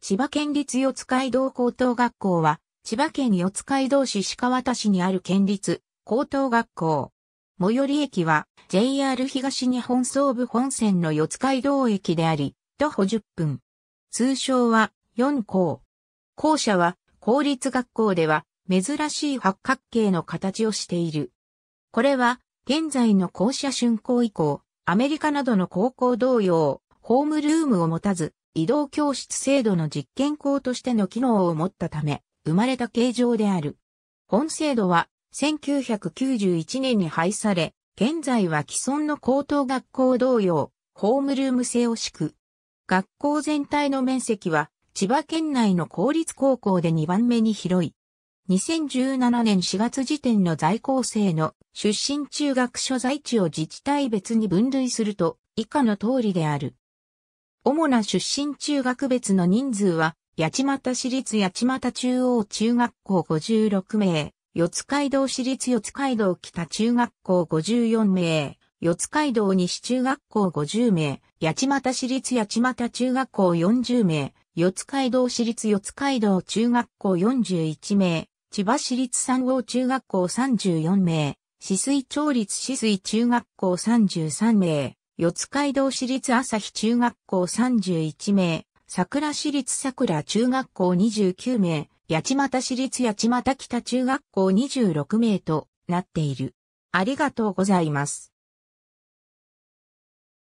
千葉県立四街道高等学校は、千葉県四街道市鹿渡市にある県立高等学校。最寄り駅は JR 東日本総武本線の四街道駅であり、徒歩10分。通称は4校。校舎は公立学校では珍しい八角形の形をしている。これは現在の校舎竣工以降、アメリカなどの高校同様、ホームルームを持たず、移動教室制度の実験校としての機能を持ったため、生まれた形状である。本制度は、1991年に廃され、現在は既存の高等学校同様、ホームルーム制を敷く。学校全体の面積は、千葉県内の公立高校で2番目に広い。2017年4月時点の在校生の出身中学所在地を自治体別に分類すると以下の通りである。主な出身中学別の人数は、八街市立八街中央中学校56名、四街道市立四街道北中学校54名、四街道西中学校50名、八街市立八街中学校40名、四街道市立四街道中学校41名、千葉市立三郷中学校34名、市水町立市水中学校33名、四街道市立朝日中学校31名、桜市立桜中学校29名、八街市立八街北中学校26名となっている。ありがとうございます。